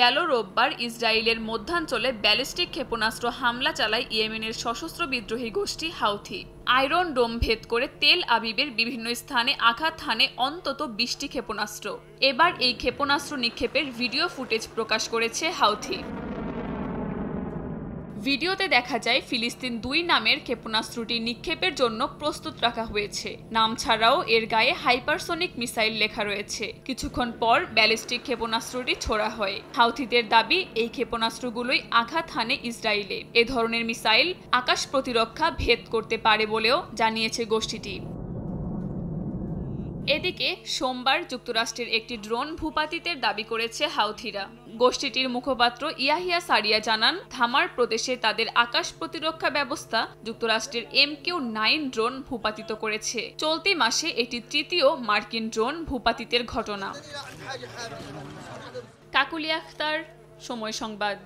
গেল রোববার ইসরায়েলের মধ্যাঞ্চলে ব্যালিস্টিক ক্ষেপণাস্ত্র হামলা চালায় ইয়েমেনের সশস্ত্র বিদ্রোহী গোষ্ঠী হাউথি আয়রন ডোম ভেদ করে তেল আবিবের বিভিন্ন স্থানে আঘাত হানে অন্তত বিশটি ক্ষেপণাস্ত্র এবার এই ক্ষেপণাস্ত্র নিক্ষেপের ভিডিও ফুটেজ প্রকাশ করেছে হাউথি ভিডিওতে দেখা যায় ফিলিস্তিন দুই নামের ক্ষেপণাস্ত্রটি নিক্ষেপের জন্য প্রস্তুত রাখা হয়েছে নাম ছাড়াও এর গায়ে হাইপারসনিক মিসাইল লেখা রয়েছে কিছুক্ষণ পর ব্যালিস্টিক ক্ষেপণাস্ত্রটি ছোড়া হয় হাউথিদের দাবি এই ক্ষেপণাস্ত্রগুলোই আঘাত হানে ইসরায়েলে এ ধরনের মিসাইল আকাশ প্রতিরক্ষা ভেদ করতে পারে বলেও জানিয়েছে গোষ্ঠীটি এদিকে সোমবার যুক্তরাষ্ট্রের একটি ড্রোন ভূপাতিতের দাবি করেছে হাউথিরা গোষ্ঠীটির মুখপাত্র ইয়াহিয়া সারিয়া জানান থামার প্রদেশে তাদের আকাশ প্রতিরক্ষা ব্যবস্থা যুক্তরাষ্ট্রের এম কিউ নাইন ড্রোন ভূপাতিত করেছে চলতি মাসে এটি তৃতীয় মার্কিন ড্রোন ভূপাতিতের ঘটনা কাকুলি আখতার সময় সংবাদ